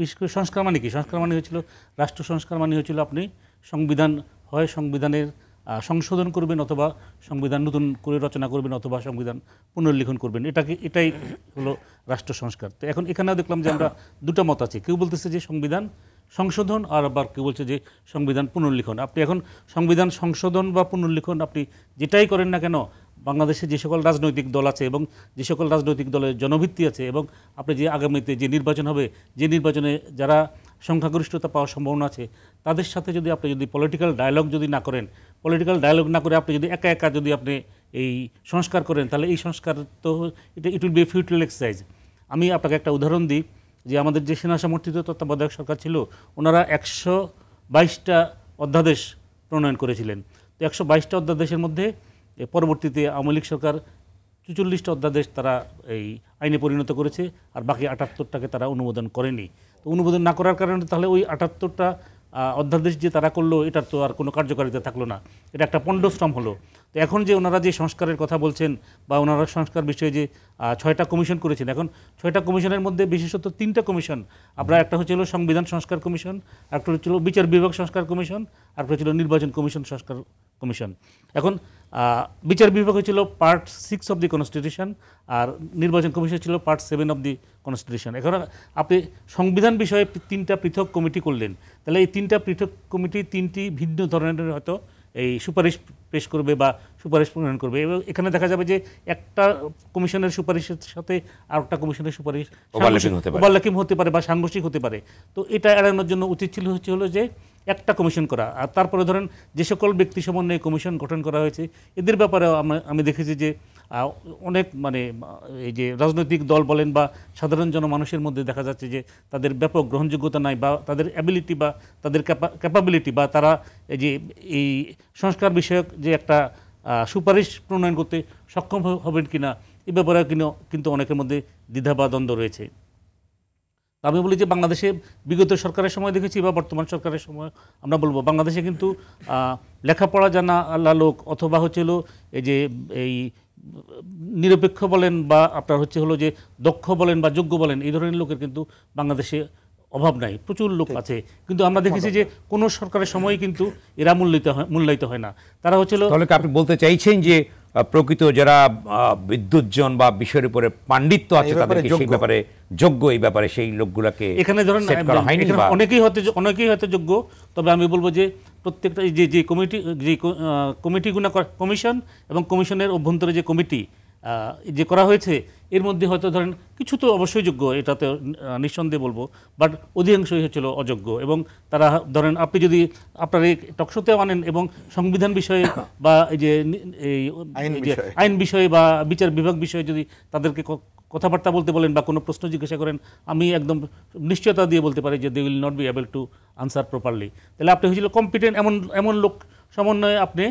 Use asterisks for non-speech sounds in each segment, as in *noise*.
বিশেষ করে সংস্কার মানে কি সংস্কার মানে হয়েছিল রাষ্ট্র সংস্কার মানে হয়েছিল আপনি সংবিধান হয় সংবিধানের সংশোধন করবেন অথবা সংবিধান নতুন করে রচনা করবেন অথবা সংবিধান পুনর্লিখন করবেন এটাকে এটাই হলো রাষ্ট্র সংস্কার তো এখন এখানেও দেখলাম যে আমরা দুটো মত আছে কেউ বলতেছে যে সংবিধান সংশোধন আর আবার কেউ বলছে যে সংবিধান পুনর্লিখন আপনি এখন সংবিধান সংশোধন বা পুনর্লিখন আপনি যেটাই করেন না কেন বাংলাদেশে যে সকল রাজনৈতিক দল আছে এবং যে সকল রাজনৈতিক দলের জনভিত্তি আছে এবং আপনি যে আগামীতে যে নির্বাচন হবে যে নির্বাচনে যারা সংখ্যাগরিষ্ঠতা পাওয়ার সম্ভাবনা আছে তাদের সাথে যদি আপনি যদি পলিটিক্যাল ডায়ালগ যদি না করেন পলিটিক্যাল ডায়ালগ না করে আপনি যদি একা একা যদি আপনি এই সংস্কার করেন তাহলে এই সংস্কার তো এটা it will be futile exercise আমি আপনাকে একটা উদাহরণ দিই যে আমাদের যে সেনা সমর্থিত তত্ত্বাবধায়ক সরকার ছিল ওনারা একশো বাইশটা অধ্যাদেশ প্রণয়ন করেছিলেন তো একশো বাইশটা অধ্যাদেশের মধ্যে পরবর্তীতে আওয়ামী লীগ সরকার চুচল্লিশটা অধ্যাদেশ তারা এই আইনে পরিণত করেছে আর বাকি আটাত্তরটাকে তারা অনুমোদন করেনি তো অনুমোদন না করার কারণে তাহলে ওই আটাত্তরটা অধ্যাদেশ যে তারা করলো এটার তো আর কোনো কার্যকারিতা থাকলো না এটা একটা পণ্ডশ্রম হলো তো এখন যে ওনারা যে সংস্কারের কথা বলছেন বা ওনারা সংস্কার বিষয়ে যে ছয়টা কমিশন করেছেন এখন ছয়টা কমিশনের মধ্যে বিশেষত তিনটা কমিশন আপনার একটা হচ্ছিল সংবিধান সংস্কার কমিশন একটা হচ্ছিল বিচার বিভাগ সংস্কার কমিশন আর একটা নির্বাচন কমিশন সংস্কার কমিশন এখন বিচার বিভাগ হয়েছিল part six of the constitution আর নির্বাচন কমিশন ছিল part seven of the constitution এখন আপনি সংবিধান বিষয়ে তিনটা পৃথক কমিটি করলেন তাহলে এই তিনটা পৃথক কমিটি তিনটি ভিন্ন ধরনের হয়তো এই সুপারিশ পেশ করবে বা সুপারিশ প্রণয়ন করবে এবং এখানে দেখা যাবে যে একটা কমিশনের সুপারিশের সাথে আর একটা কমিশনের সুপারিশ ওভারল্যাপিং হতে পারে বা সাংঘর্ষিক হতে পারে তো এটা এড়ানোর জন্য উচিত ছিল হচ্ছে হলো যে একটা কমিশন করা আর তারপরে ধরেন যে সকল ব্যক্তি সমন্বয়ে কমিশন গঠন করা হয়েছে এদের ব্যাপারেও আমি দেখেছি যে অনেক মানে এই যে রাজনৈতিক দল বলেন বা সাধারণ জনমানুষের মধ্যে দেখা যাচ্ছে যে তাদের ব্যাপক গ্রহণযোগ্যতা নাই বা তাদের অ্যাবিলিটি বা তাদের ক্যাপাবিলিটি বা তারা এই যে এই সংস্কার বিষয়ক যে একটা সুপারিশ প্রণয়ন করতে সক্ষম হবেন কিনা এ ব্যাপারে কিন্তু অনেকের মধ্যে দ্বিধা বা দ্বন্দ্ব রয়েছে আমি বলি যে বাংলাদেশে বিগত সরকারের সময় দেখেছি বা বর্তমান সরকারের সময় আমরা বলবো বাংলাদেশে কিন্তু লেখাপড়া জানা আল্লাহ লোক অথবা হচ্ছিল এই যে এই নিরপেক্ষ বলেন বা আপনার হচ্ছে হলো যে দক্ষ বলেন বা যোগ্য বলেন এই ধরনের লোকের কিন্তু বাংলাদেশে অভাব নাই প্রচুর লোক আছে কিন্তু আমরা দেখেছি যে কোনো সরকারের সময় কিন্তু এরা মূল্যায়িত হয় মূল্যায়িত হয় না তারা হচ্ছিল আপনি বলতে চাইছেন যে প্রকৃত যারা বিদ্যুৎজন বা বিষয়ের উপরে পাণ্ডিত্য আছে তাদের সেই ব্যাপারে যোগ্য এই ব্যাপারে সেই লোকগুলোকে এখানে ধরেন অনেকেই হয়তো অনেকেই হয়তো যোগ্য তবে আমি বলবো যে প্রত্যেকটা যে যে কমিটি যে কমিটিগুলো কমিশন এবং কমিশনের অভ্যন্তরে যে কমিটি যে করা হয়েছে এর মধ্যে হয়তো ধরেন কিছু তো অবশ্যই যোগ্য এটাতে নিঃসন্দেহে বলবো বাট অধিকাংশই হচ্ছিল অযোগ্য এবং তারা ধরেন আপনি যদি আপনার এই টকশোতে আনেন এবং সংবিধান বিষয়ে *coughs* বা এই যে এই আইন বিষয়ে বা বিচার বিভাগ বিষয়ে যদি তাদেরকে কথাবার্তা বলতে বলেন বা কোনো প্রশ্ন জিজ্ঞাসা করেন আমি একদম নিশ্চয়তা দিয়ে বলতে পারি যে they will not be able to answer properly তাহলে আপনি হয়েছিল কম্পিটেন্ট এমন এমন লোক সমন্বয়ে আপনি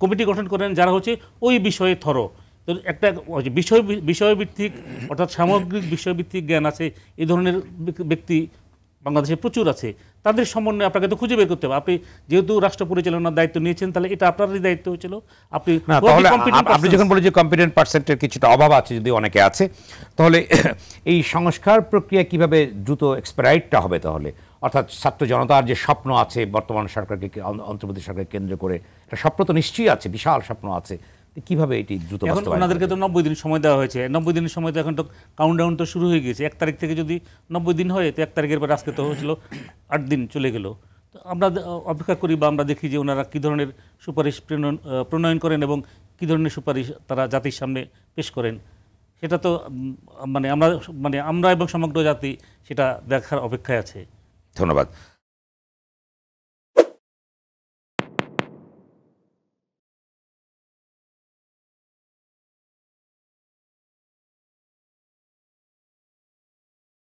কমিটি গঠন করেন যারা হচ্ছে ওই বিষয়ে থরো তো একটা বিষয় বিষয়ভিত্তিক অর্থাৎ সামগ্রিক বিষয়ভিত্তিক জ্ঞান আছে এই ধরনের ব্যক্তি বাংলাদেশে প্রচুর আছে তাদের সমন্বয়ে আপনাকে তো খুঁজে বের করতে হবে আপনি যেহেতু রাষ্ট্র পরিচালনার দায়িত্ব নিয়েছেন তাহলে এটা আপনারই দায়িত্ব হয়েছিল আপনি আপনি যখন বলেন যে কম্পিটেন্ট পার্সেন্টের কিছুটা অভাব আছে যদি অনেকে আছে তাহলে *clears throat* এই সংস্কার প্রক্রিয়া কিভাবে দ্রুত এক্সপারাইটটা হবে তাহলে অর্থাৎ ছাত্র জনতার যে স্বপ্ন আছে বর্তমান সরকারকে অন্তর্বর্তী সরকার কেন্দ্র করে একটা স্বপ্ন তো নিশ্চয়ই আছে বিশাল স্বপ্ন আছে কিভাবে এটি দ্রুত এখন ওনাদেরকে তো নব্বই দিন সময় দেওয়া হয়েছে নব্বই দিনের সময় তো এখন তো কাউন্টডাউন তো শুরু হয়ে গেছে এক তারিখ থেকে যদি নব্বই দিন হয় তো এক তারিখের পর আজকে তো হয়েছিল আট দিন চলে গেল তো আমরা অপেক্ষা করি বা আমরা দেখি যে ওনারা কী ধরনের সুপারিশ প্রণয়ন করেন এবং কী ধরনের সুপারিশ তারা জাতির সামনে পেশ করেন সেটা তো মানে আমরা মানে আমরা এবং সমগ্র জাতি সেটা দেখার অপেক্ষায় আছে ধন্যবাদ